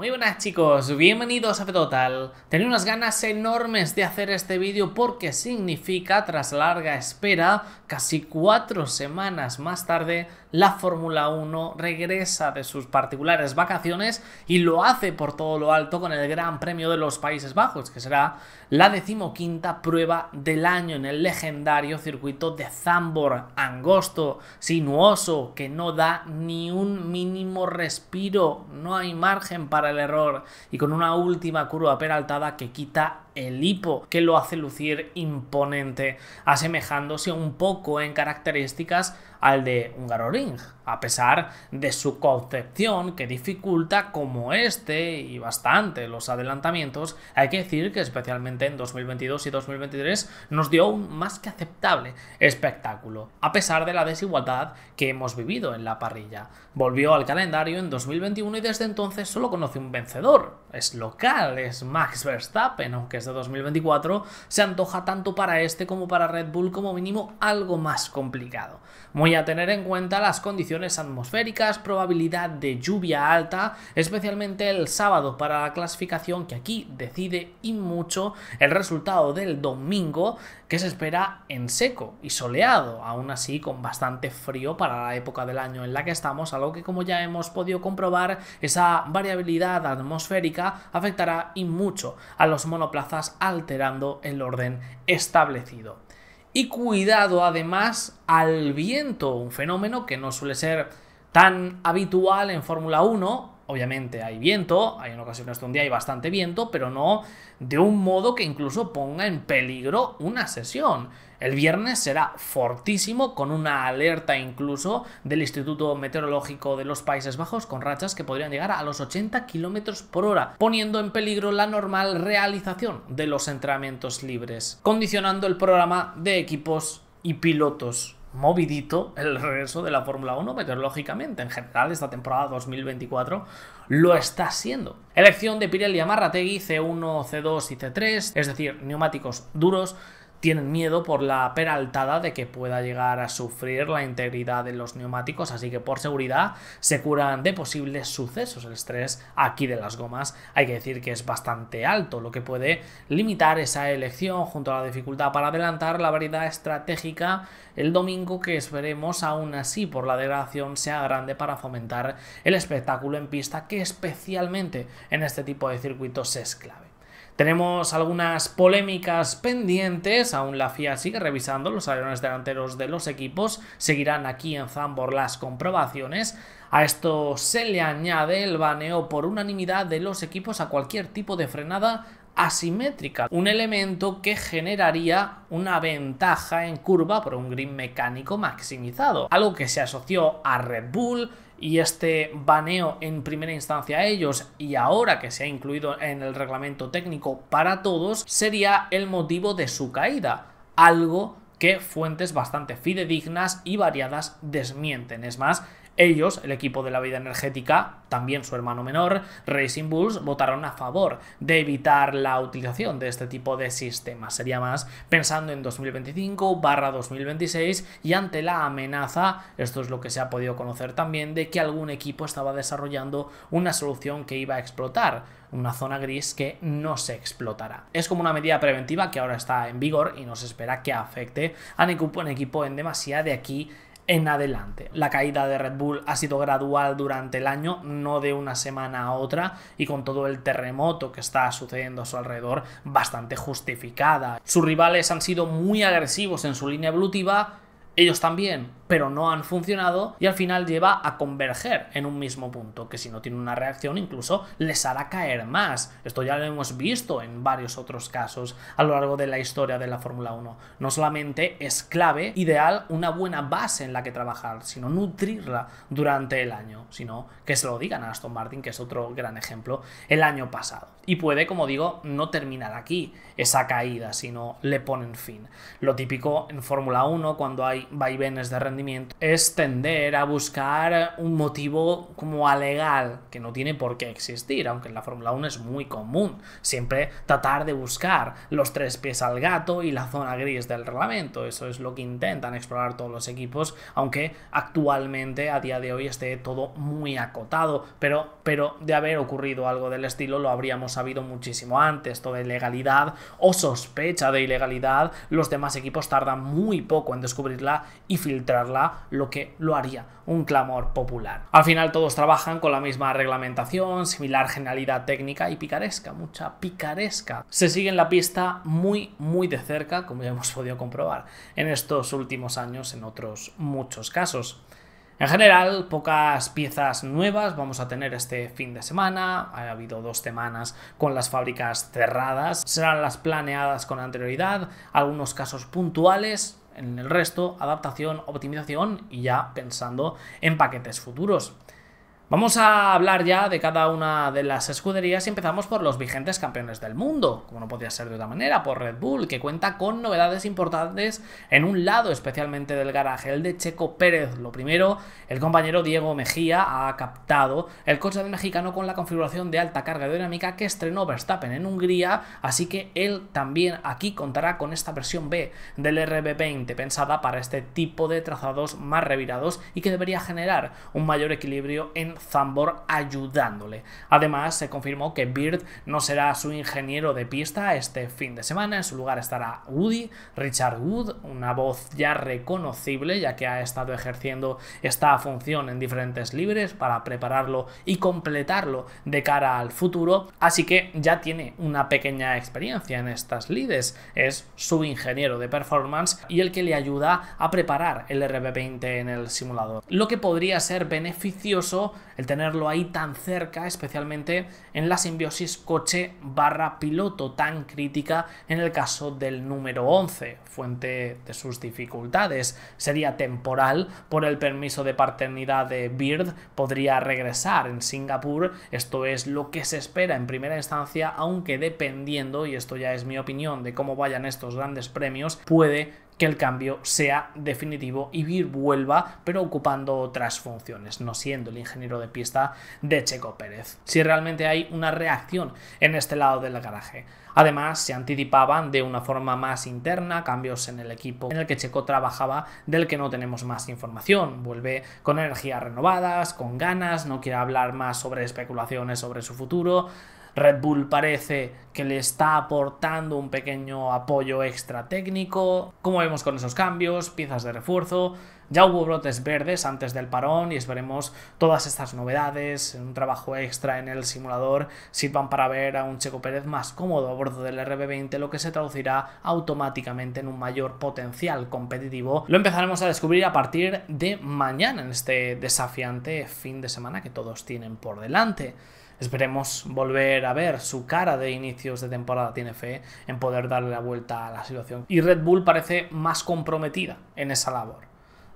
Muy buenas chicos, bienvenidos a F-Total Tenía unas ganas enormes de hacer este vídeo porque significa, tras larga espera, casi cuatro semanas más tarde, la Fórmula 1 regresa de sus particulares vacaciones y lo hace por todo lo alto con el Gran Premio de los Países Bajos, que será la decimoquinta prueba del año en el legendario circuito de Zambor, angosto, sinuoso, que no da ni un mínimo respiro, no hay margen para el error y con una última curva peraltada que quita el hipo, que lo hace lucir imponente, asemejándose un poco en características al de un ring a pesar de su concepción que dificulta como este y bastante los adelantamientos, hay que decir que especialmente en 2022 y 2023 nos dio un más que aceptable espectáculo, a pesar de la desigualdad que hemos vivido en la parrilla. Volvió al calendario en 2021 y desde entonces solo conoce un vencedor, es local, es Max Verstappen, aunque de 2024, se antoja tanto para este como para Red Bull como mínimo algo más complicado. Muy a tener en cuenta las condiciones atmosféricas, probabilidad de lluvia alta, especialmente el sábado para la clasificación que aquí decide y mucho el resultado del domingo, que se espera en seco y soleado, aún así con bastante frío para la época del año en la que estamos, algo que como ya hemos podido comprobar, esa variabilidad atmosférica afectará y mucho a los monoplazas alterando el orden establecido. Y cuidado además al viento, un fenómeno que no suele ser tan habitual en Fórmula 1 Obviamente hay viento, hay en ocasiones donde hay bastante viento, pero no de un modo que incluso ponga en peligro una sesión. El viernes será fortísimo con una alerta incluso del Instituto Meteorológico de los Países Bajos con rachas que podrían llegar a los 80 km por hora, poniendo en peligro la normal realización de los entrenamientos libres, condicionando el programa de equipos y pilotos movidito el regreso de la Fórmula 1 meteorológicamente. En general, esta temporada 2024 lo está siendo. Elección de Pirelli Amarrategui C1, C2 y C3, es decir, neumáticos duros tienen miedo por la peraltada de que pueda llegar a sufrir la integridad de los neumáticos, así que por seguridad se curan de posibles sucesos. El estrés aquí de las gomas hay que decir que es bastante alto, lo que puede limitar esa elección junto a la dificultad para adelantar la variedad estratégica el domingo que esperemos aún así por la degradación sea grande para fomentar el espectáculo en pista que especialmente en este tipo de circuitos es clave. Tenemos algunas polémicas pendientes, aún la FIA sigue revisando los aviones delanteros de los equipos, seguirán aquí en Zambor las comprobaciones. A esto se le añade el baneo por unanimidad de los equipos a cualquier tipo de frenada asimétrica, un elemento que generaría una ventaja en curva por un grip mecánico maximizado, algo que se asoció a Red Bull y este baneo en primera instancia a ellos y ahora que se ha incluido en el reglamento técnico para todos sería el motivo de su caída, algo que fuentes bastante fidedignas y variadas desmienten. Es más, ellos, el equipo de la vida energética, también su hermano menor, Racing Bulls, votaron a favor de evitar la utilización de este tipo de sistemas. Sería más pensando en 2025-2026 y ante la amenaza, esto es lo que se ha podido conocer también, de que algún equipo estaba desarrollando una solución que iba a explotar una zona gris que no se explotará. Es como una medida preventiva que ahora está en vigor y no se espera que afecte a ningún equipo en demasiada de aquí en adelante. La caída de Red Bull ha sido gradual durante el año, no de una semana a otra, y con todo el terremoto que está sucediendo a su alrededor, bastante justificada. Sus rivales han sido muy agresivos en su línea evolutiva, ellos también, pero no han funcionado y al final lleva a converger en un mismo punto, que si no tiene una reacción incluso les hará caer más. Esto ya lo hemos visto en varios otros casos a lo largo de la historia de la Fórmula 1. No solamente es clave, ideal, una buena base en la que trabajar, sino nutrirla durante el año, sino que se lo digan a Aston Martin, que es otro gran ejemplo, el año pasado. Y puede, como digo, no terminar aquí esa caída, sino le ponen fin. Lo típico en Fórmula 1, cuando hay vaivenes de rendimiento, es tender a buscar un motivo como alegal, que no tiene por qué existir, aunque en la Fórmula 1 es muy común. Siempre tratar de buscar los tres pies al gato y la zona gris del reglamento. Eso es lo que intentan explorar todos los equipos, aunque actualmente, a día de hoy, esté todo muy acotado. Pero, pero de haber ocurrido algo del estilo, lo habríamos sabido muchísimo antes. Toda ilegalidad o sospecha de ilegalidad, los demás equipos tardan muy poco en descubrirla y filtrarla lo que lo haría un clamor popular. Al final todos trabajan con la misma reglamentación, similar generalidad técnica y picaresca, mucha picaresca. Se sigue en la pista muy, muy de cerca, como ya hemos podido comprobar en estos últimos años en otros muchos casos. En general, pocas piezas nuevas vamos a tener este fin de semana. Ha habido dos semanas con las fábricas cerradas. Serán las planeadas con anterioridad, algunos casos puntuales, en el resto, adaptación, optimización y ya pensando en paquetes futuros. Vamos a hablar ya de cada una de las escuderías y empezamos por los vigentes campeones del mundo, como no podía ser de otra manera, por Red Bull, que cuenta con novedades importantes en un lado especialmente del garaje, el de Checo Pérez. Lo primero, el compañero Diego Mejía ha captado el coche del mexicano con la configuración de alta carga aerodinámica que estrenó Verstappen en Hungría, así que él también aquí contará con esta versión B del RB20 pensada para este tipo de trazados más revirados y que debería generar un mayor equilibrio en Zambor ayudándole. Además, se confirmó que Bird no será su ingeniero de pista este fin de semana, en su lugar estará Woody, Richard Wood, una voz ya reconocible ya que ha estado ejerciendo esta función en diferentes libres para prepararlo y completarlo de cara al futuro, así que ya tiene una pequeña experiencia en estas lides, es su ingeniero de performance y el que le ayuda a preparar el RB20 en el simulador, lo que podría ser beneficioso el tenerlo ahí tan cerca, especialmente en la simbiosis coche barra piloto tan crítica en el caso del número 11, fuente de sus dificultades. Sería temporal, por el permiso de paternidad de bird podría regresar en Singapur, esto es lo que se espera en primera instancia, aunque dependiendo, y esto ya es mi opinión de cómo vayan estos grandes premios, puede que el cambio sea definitivo y Vir vuelva, pero ocupando otras funciones, no siendo el ingeniero de pista de Checo Pérez. Si realmente hay una reacción en este lado del garaje. Además, se anticipaban de una forma más interna cambios en el equipo en el que Checo trabajaba, del que no tenemos más información. Vuelve con energías renovadas, con ganas, no quiere hablar más sobre especulaciones sobre su futuro. Red Bull parece que le está aportando un pequeño apoyo extra técnico. Como vemos con esos cambios, piezas de refuerzo. Ya hubo brotes verdes antes del parón y esperemos todas estas novedades, un trabajo extra en el simulador, sirvan para ver a un Checo Pérez más cómodo a bordo del RB20, lo que se traducirá automáticamente en un mayor potencial competitivo. Lo empezaremos a descubrir a partir de mañana en este desafiante fin de semana que todos tienen por delante. Esperemos volver a ver su cara de inicios de temporada, tiene fe en poder darle la vuelta a la situación. Y Red Bull parece más comprometida en esa labor.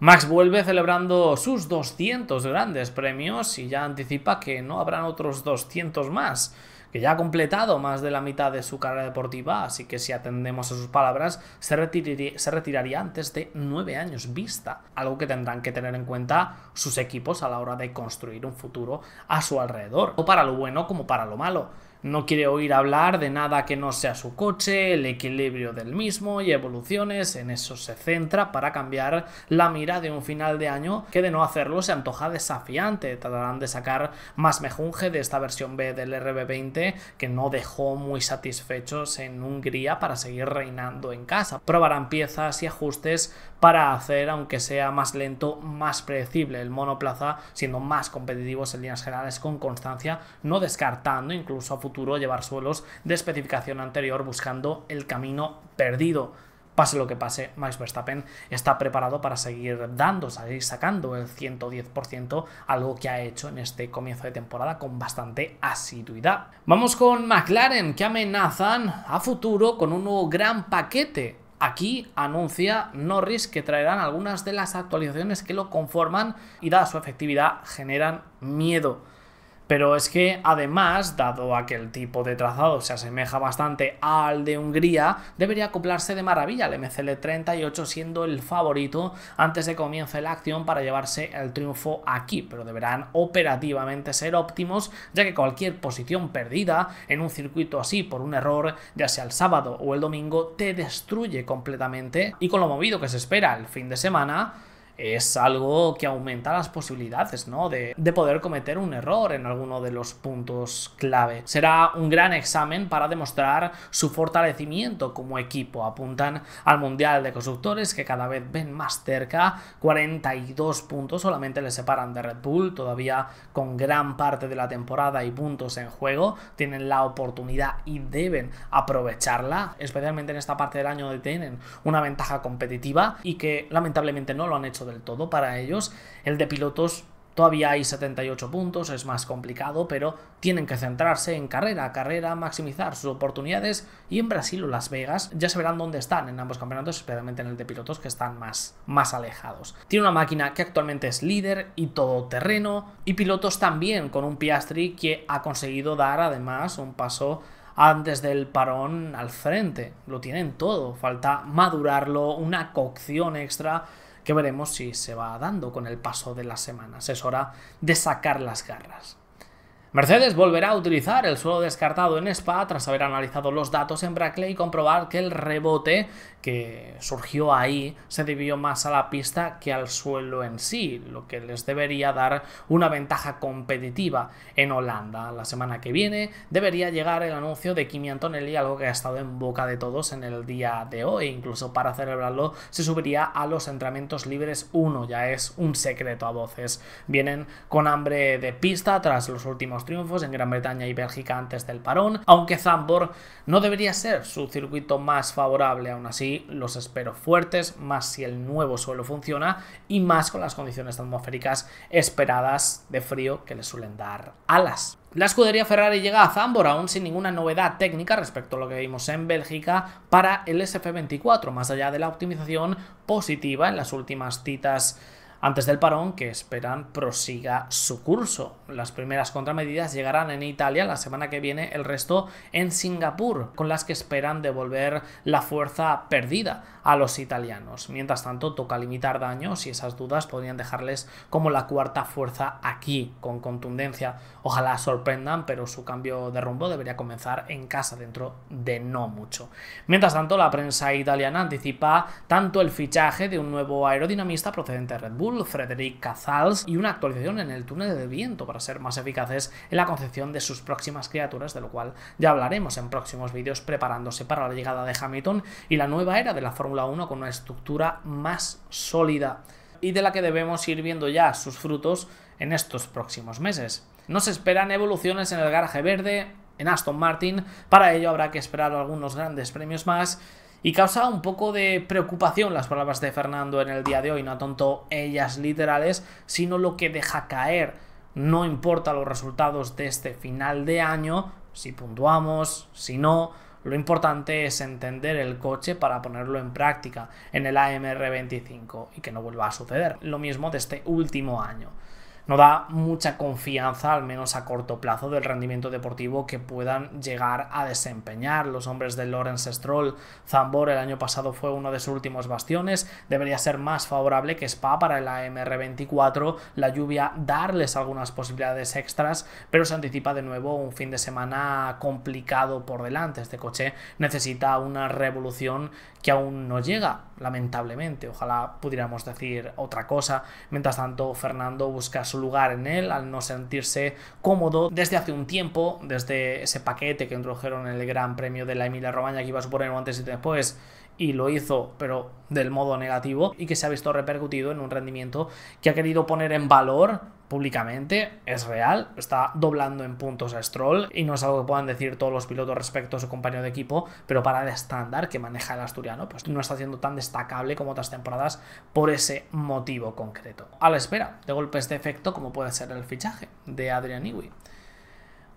Max vuelve celebrando sus 200 grandes premios y ya anticipa que no habrán otros 200 más que ya ha completado más de la mitad de su carrera deportiva, así que si atendemos a sus palabras, se, retiraría, antes de nueve años vista, algo que tendrán que tener en cuenta sus equipos a la hora de construir un futuro a su alrededor, o para lo bueno como para lo malo. No quiere oír hablar de nada que no sea su coche, el equilibrio del mismo y evoluciones, en eso se centra para cambiar la mira de un final de año que de no hacerlo se antoja desafiante. Tratarán de sacar más mejunje de esta versión B del RB20 que no dejó muy satisfechos en Hungría para seguir reinando en casa. Probarán piezas y ajustes para hacer, aunque sea más lento, más predecible el monoplaza, siendo más competitivos en líneas generales con constancia, no descartando incluso a futuro llevar suelos de especificación anterior buscando el camino perdido. Pase lo que pase, Max Verstappen está preparado para seguir dando, seguir sacando el 110%, algo que ha hecho en este comienzo de temporada con bastante asiduidad. Vamos con McLaren, que amenazan a futuro con un nuevo gran paquete Aquí anuncia Norris que traerán algunas de las actualizaciones que lo conforman y dada su efectividad generan miedo. Pero es que además, dado a que el tipo de trazado se asemeja bastante al de Hungría, debería acoplarse de maravilla el MCL38 siendo el favorito antes de comience la acción para llevarse el triunfo aquí, pero deberán operativamente ser óptimos ya que cualquier posición perdida en un circuito así por un error, ya sea el sábado o el domingo, te destruye completamente y con lo movido que se espera el fin de semana, es algo que aumenta las posibilidades, ¿no? De, poder cometer un error en alguno de los puntos clave. Será un gran examen para demostrar su fortalecimiento como equipo. Apuntan al Mundial de Constructores que cada vez ven más cerca. 42 puntos solamente les separan de Red Bull, todavía con gran parte de la temporada y puntos en juego. Tienen la oportunidad y deben aprovecharla, especialmente en esta parte del año donde tienen una ventaja competitiva y que lamentablemente no lo han hecho todo para ellos. El de pilotos Todavía hay 78 puntos, es más complicado, pero tienen que centrarse en carrera a carrera, maximizar sus oportunidades y en Brasil o Las Vegas ya se verán dónde están en ambos campeonatos, especialmente en el de pilotos que están más, más alejados. Tiene una máquina que actualmente es líder y todoterreno y pilotos también con un Piastri que ha conseguido dar además un paso antes del parón al frente. Lo tienen todo, falta madurarlo, una cocción extra ya veremos si se va dando con el paso de las semanas. Es hora de sacar las garras. Mercedes volverá a utilizar el suelo descartado en Spa tras haber analizado los datos en Brackley y comprobar que el rebote que surgió ahí se debió más a la pista que al suelo en sí, lo que les debería dar una ventaja competitiva en Holanda. La semana que viene debería llegar el anuncio de Kimi Antonelli, algo que ha estado en boca de todos en el día de hoy. Incluso para celebrarlo se subiría a los entrenamientos libres 1, ya es un secreto a voces. Vienen con hambre de pista tras los últimos triunfos en Gran Bretaña y Bélgica antes del parón, aunque Zambor no debería ser su circuito más favorable, aún así los espero fuertes, más si el nuevo suelo funciona y más con las condiciones atmosféricas esperadas de frío que le suelen dar alas. La escudería Ferrari llega a Zambor aún sin ninguna novedad técnica respecto a lo que vimos en Bélgica para el SF24, más allá de la optimización positiva en las últimas citas antes del parón que esperan prosiga su curso. Las primeras contramedidas llegarán en Italia la semana que viene, el resto en Singapur, con las que esperan devolver la fuerza perdida a los italianos. Mientras tanto, toca limitar daños y esas dudas podrían dejarles como la cuarta fuerza aquí, con contundencia. Ojalá sorprendan, pero su cambio de rumbo debería comenzar en casa dentro de no mucho. Mientras tanto, la prensa italiana anticipa tanto el fichaje de un nuevo aerodinamista procedente de Red Bull, Frederic Cazals, y una actualización en el túnel de viento para ser más eficaces en la concepción de sus próximas criaturas, de lo cual ya hablaremos en próximos vídeos preparándose para la llegada de Hamilton y la nueva era de la forma 1 con una estructura más sólida y de la que debemos ir viendo ya sus frutos en estos próximos meses. No se esperan evoluciones en el garaje verde, en Aston Martin, para ello habrá que esperar algunos grandes premios más y causa un poco de preocupación las palabras de Fernando en el día de hoy, no tanto ellas literales, sino lo que deja caer. No importa los resultados de este final de año, si puntuamos, si no, lo importante es entender el coche para ponerlo en práctica en el AMR25 y que no vuelva a suceder. Lo mismo de este último año no da mucha confianza, al menos a corto plazo, del rendimiento deportivo que puedan llegar a desempeñar. Los hombres de lorenz Stroll, Zambor el año pasado fue uno de sus últimos bastiones, debería ser más favorable que Spa para el AMR24, la lluvia darles algunas posibilidades extras, pero se anticipa de nuevo un fin de semana complicado por delante. Este coche necesita una revolución que aún no llega, lamentablemente. Ojalá pudiéramos decir otra cosa. Mientras tanto, Fernando busca su lugar en él al no sentirse cómodo desde hace un tiempo, desde ese paquete que introdujeron en el Gran Premio de la Emilia Romagna que iba a suponer antes y después y lo hizo, pero del modo negativo, y que se ha visto repercutido en un rendimiento que ha querido poner en valor públicamente, es real, está doblando en puntos a Stroll, y no es algo que puedan decir todos los pilotos respecto a su compañero de equipo, pero para el estándar que maneja el asturiano, pues no está siendo tan destacable como otras temporadas por ese motivo concreto. A la espera de golpes de efecto como puede ser el fichaje de Adrian Newey.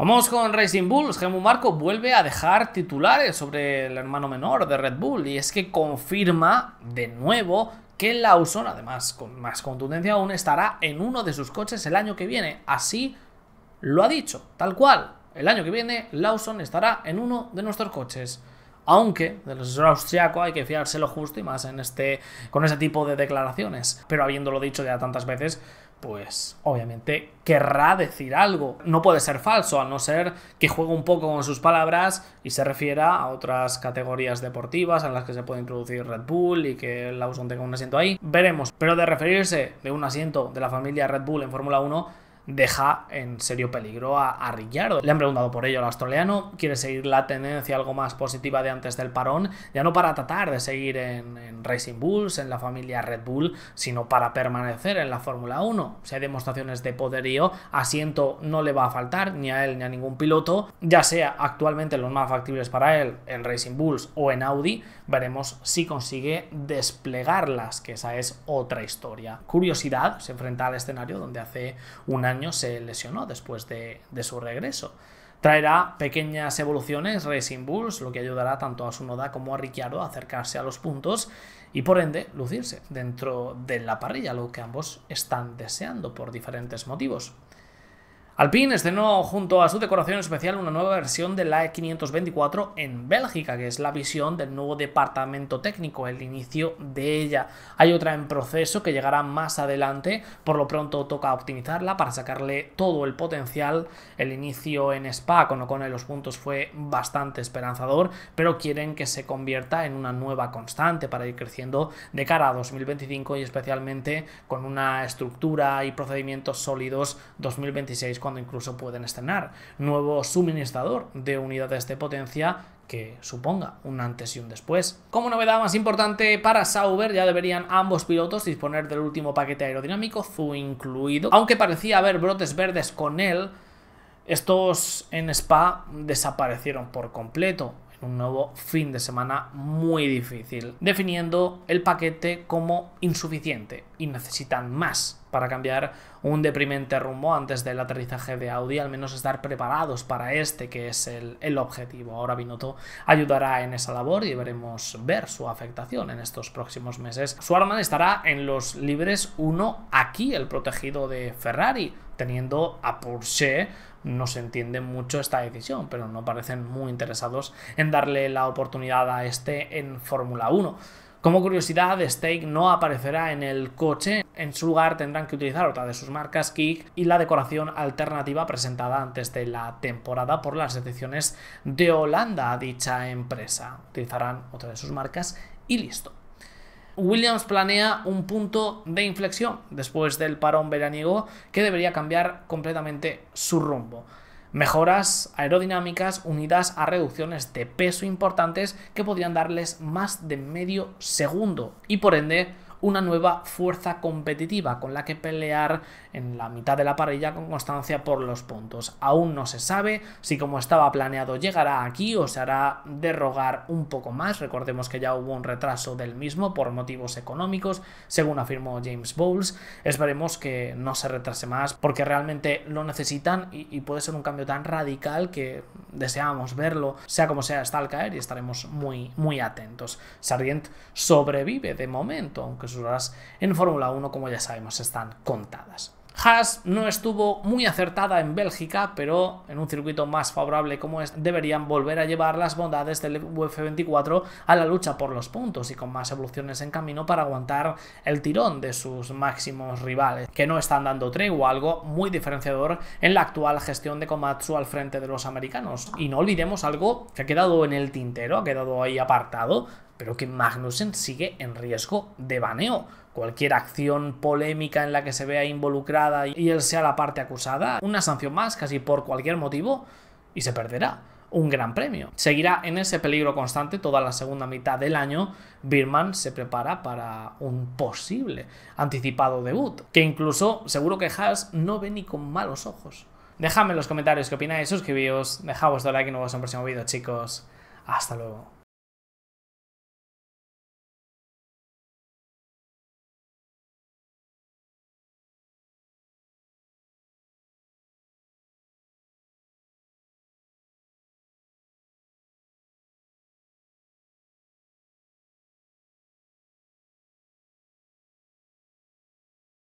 Vamos con Racing Bulls. Gemu Marco vuelve a dejar titulares sobre el hermano menor de Red Bull y es que confirma de nuevo que Lawson, además con más contundencia aún, estará en uno de sus coches el año que viene. Así lo ha dicho, tal cual. El año que viene Lawson estará en uno de nuestros coches. Aunque del asesor austriaco hay que fiárselo justo y más en este, con ese tipo de declaraciones. Pero habiéndolo dicho ya tantas veces, pues obviamente querrá decir algo. No puede ser falso, a no ser que juegue un poco con sus palabras y se refiera a otras categorías deportivas en las que se puede introducir Red Bull y que Lawson tenga un asiento ahí. Veremos. Pero de referirse de un asiento de la familia Red Bull en Fórmula 1, deja en serio peligro a, a Ricciardo. Le han preguntado por ello al australiano, quiere seguir la tendencia algo más positiva de antes del parón, ya no para tratar de seguir en, en Racing Bulls, en la familia Red Bull, sino para permanecer en la Fórmula 1. Si hay demostraciones de poderío, asiento no le va a faltar ni a él ni a ningún piloto, ya sea actualmente los más factibles para él en Racing Bulls o en Audi, veremos si consigue desplegarlas, que esa es otra historia. Curiosidad, se enfrenta al escenario donde hace un año se lesionó después de, de su regreso. Traerá pequeñas evoluciones Racing Bulls, lo que ayudará tanto a su Sunoda como a Ricciardo a acercarse a los puntos y por ende lucirse dentro de la parrilla, lo que ambos están deseando por diferentes motivos. Alpine estrenó junto a su decoración especial una nueva versión de la E524 en Bélgica, que es la visión del nuevo departamento técnico, el inicio de ella. Hay otra en proceso que llegará más adelante, por lo pronto toca optimizarla para sacarle todo el potencial. El inicio en Spa con Ocon los puntos fue bastante esperanzador, pero quieren que se convierta en una nueva constante para ir creciendo de cara a 2025 y especialmente con una estructura y procedimientos sólidos 2026 cuando incluso pueden estrenar, nuevo suministrador de unidades de potencia que suponga un antes y un después. Como novedad más importante para Sauber ya deberían ambos pilotos disponer del último paquete aerodinámico, ZU incluido, aunque parecía haber brotes verdes con él, estos en Spa desaparecieron por completo un nuevo fin de semana muy difícil, definiendo el paquete como insuficiente y necesitan más para cambiar un deprimente rumbo antes del aterrizaje de Audi, al menos estar preparados para este que es el, objetivo. Ahora Binotto ayudará en esa labor y veremos ver su afectación en estos próximos meses. Su arma estará en los libres 1 aquí, el protegido de Ferrari, teniendo a Porsche no se entiende mucho esta decisión, pero no parecen muy interesados en darle la oportunidad a este en Fórmula 1. Como curiosidad, Stake no aparecerá en el coche, en su lugar tendrán que utilizar otra de sus marcas Kick y la decoración alternativa presentada antes de la temporada por las ediciones de Holanda a dicha empresa. Utilizarán otra de sus marcas y listo. Williams planea un punto de inflexión después del parón veraniego que debería cambiar completamente su rumbo. Mejoras aerodinámicas unidas a reducciones de peso importantes que podrían darles más de medio segundo y por ende una nueva fuerza competitiva con la que pelear en la mitad de la parrilla con constancia por los puntos. Aún no se sabe si como estaba planeado llegará aquí o se hará derrogar un poco más. Recordemos que ya hubo un retraso del mismo por motivos económicos, según afirmó James Bowles. Esperemos que no se retrase más porque realmente lo necesitan y, puede ser un cambio tan radical que deseamos verlo, sea como sea, está al caer y estaremos muy, muy atentos. Sardient sobrevive de momento, aunque horas en Fórmula 1, como ya sabemos, están contadas. Haas no estuvo muy acertada en Bélgica, pero en un circuito más favorable como es este, deberían volver a llevar las bondades del UF24 a la lucha por los puntos y con más evoluciones en camino para aguantar el tirón de sus máximos rivales, que no están dando tregua, algo muy diferenciador en la actual gestión de Komatsu al frente de los americanos. Y no olvidemos algo que ha quedado en el tintero, ha quedado ahí apartado, pero que Magnussen sigue en riesgo de baneo. Cualquier acción polémica en la que se vea involucrada y él sea la parte acusada, una sanción más casi por cualquier motivo y se perderá un gran premio. Seguirá en ese peligro constante toda la segunda mitad del año. Birman se prepara para un posible anticipado debut, que incluso seguro que Haas no ve ni con malos ojos. Dejadme en los comentarios qué opináis, suscribíos, dejad vuestro like y nos vemos en el próximo vídeo, chicos. Hasta luego.